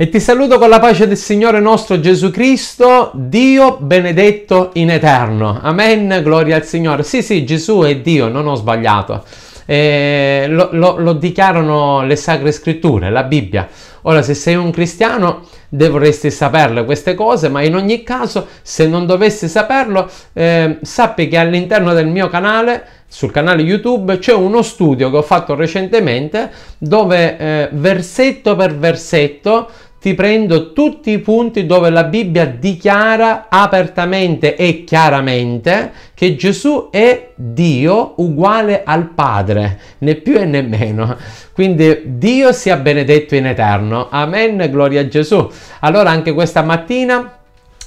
E ti saluto con la pace del Signore nostro Gesù Cristo, Dio benedetto in eterno. Amen, gloria al Signore. Sì, sì, Gesù è Dio, non ho sbagliato. Eh, lo, lo, lo, dichiarano le sacre scritture, la Bibbia. Ora, se sei un cristiano, dovresti saperle queste cose, ma in ogni caso, se non dovessi saperlo, eh, sappi che all'interno del mio canale sul canale YouTube c'è uno studio che ho fatto recentemente dove eh, versetto per versetto ti prendo tutti i punti dove la Bibbia dichiara apertamente e chiaramente che Gesù è Dio uguale al Padre, né più e né meno. Quindi Dio sia benedetto in eterno. Amen, gloria a Gesù. Allora anche questa mattina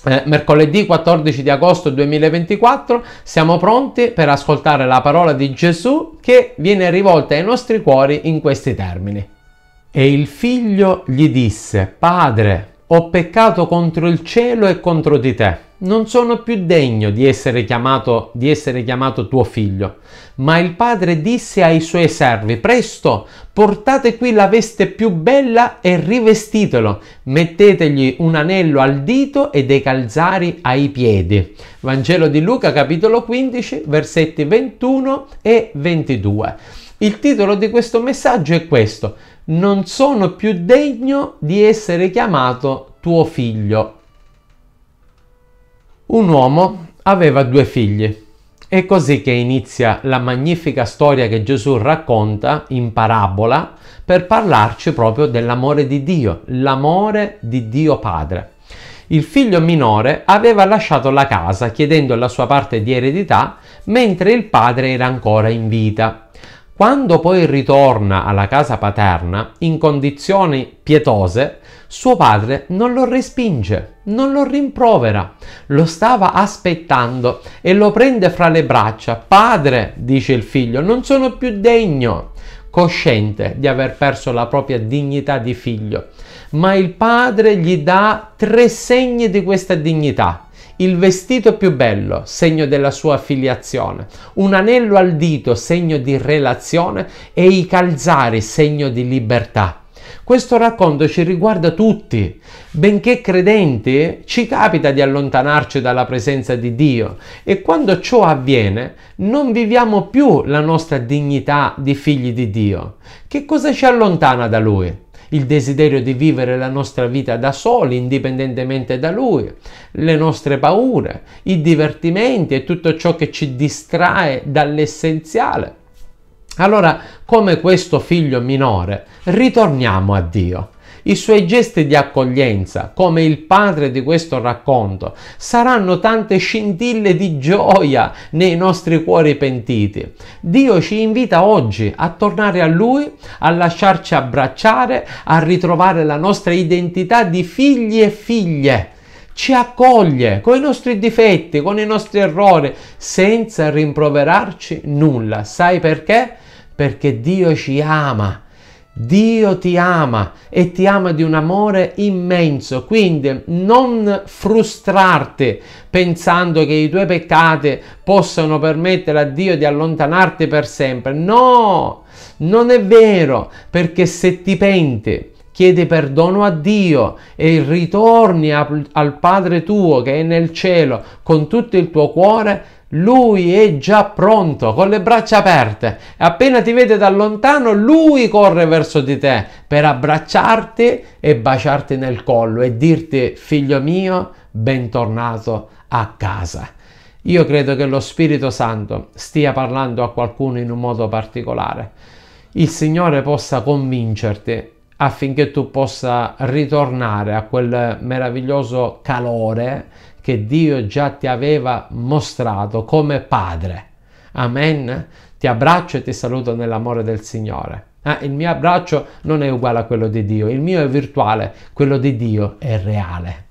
eh, mercoledì 14 di agosto 2024 siamo pronti per ascoltare la parola di Gesù che viene rivolta ai nostri cuori in questi termini. E il figlio gli disse, Padre, ho peccato contro il cielo e contro di te. Non sono più degno di essere, chiamato, di essere chiamato tuo figlio. Ma il padre disse ai suoi servi, presto, portate qui la veste più bella e rivestitelo, mettetegli un anello al dito e dei calzari ai piedi. Vangelo di Luca capitolo 15 versetti 21 e 22. Il titolo di questo messaggio è questo, non sono più degno di essere chiamato tuo figlio. Un uomo aveva due figli. È così che inizia la magnifica storia che Gesù racconta in parabola per parlarci proprio dell'amore di Dio, l'amore di Dio Padre. Il figlio minore aveva lasciato la casa chiedendo la sua parte di eredità mentre il padre era ancora in vita. Quando poi ritorna alla casa paterna, in condizioni pietose, suo padre non lo respinge, non lo rimprovera, lo stava aspettando e lo prende fra le braccia. Padre, dice il figlio, non sono più degno, cosciente di aver perso la propria dignità di figlio. Ma il padre gli dà tre segni di questa dignità il vestito più bello, segno della sua filiazione, un anello al dito, segno di relazione e i calzari, segno di libertà. Questo racconto ci riguarda tutti. Benché credenti, ci capita di allontanarci dalla presenza di Dio e quando ciò avviene non viviamo più la nostra dignità di figli di Dio. Che cosa ci allontana da Lui? il desiderio di vivere la nostra vita da soli, indipendentemente da Lui, le nostre paure, i divertimenti e tutto ciò che ci distrae dall'essenziale. Allora, come questo figlio minore, ritorniamo a Dio i suoi gesti di accoglienza, come il padre di questo racconto, saranno tante scintille di gioia nei nostri cuori pentiti. Dio ci invita oggi a tornare a Lui, a lasciarci abbracciare, a ritrovare la nostra identità di figli e figlie ci accoglie con i nostri difetti, con i nostri errori, senza rimproverarci nulla. Sai perché? Perché Dio ci ama Dio ti ama e ti ama di un amore immenso, quindi non frustrarti pensando che i tuoi peccati possano permettere a Dio di allontanarti per sempre. No, non è vero, perché se ti penti, chiedi perdono a Dio e ritorni a, al Padre tuo che è nel cielo con tutto il tuo cuore, lui è già pronto, con le braccia aperte. e Appena ti vede da lontano, lui corre verso di te per abbracciarti e baciarti nel collo e dirti, figlio mio, bentornato a casa. Io credo che lo Spirito Santo stia parlando a qualcuno in un modo particolare. Il Signore possa convincerti affinché tu possa ritornare a quel meraviglioso calore che Dio già ti aveva mostrato come padre. Amen. Ti abbraccio e ti saluto nell'amore del Signore. Ah, il mio abbraccio non è uguale a quello di Dio, il mio è virtuale, quello di Dio è reale.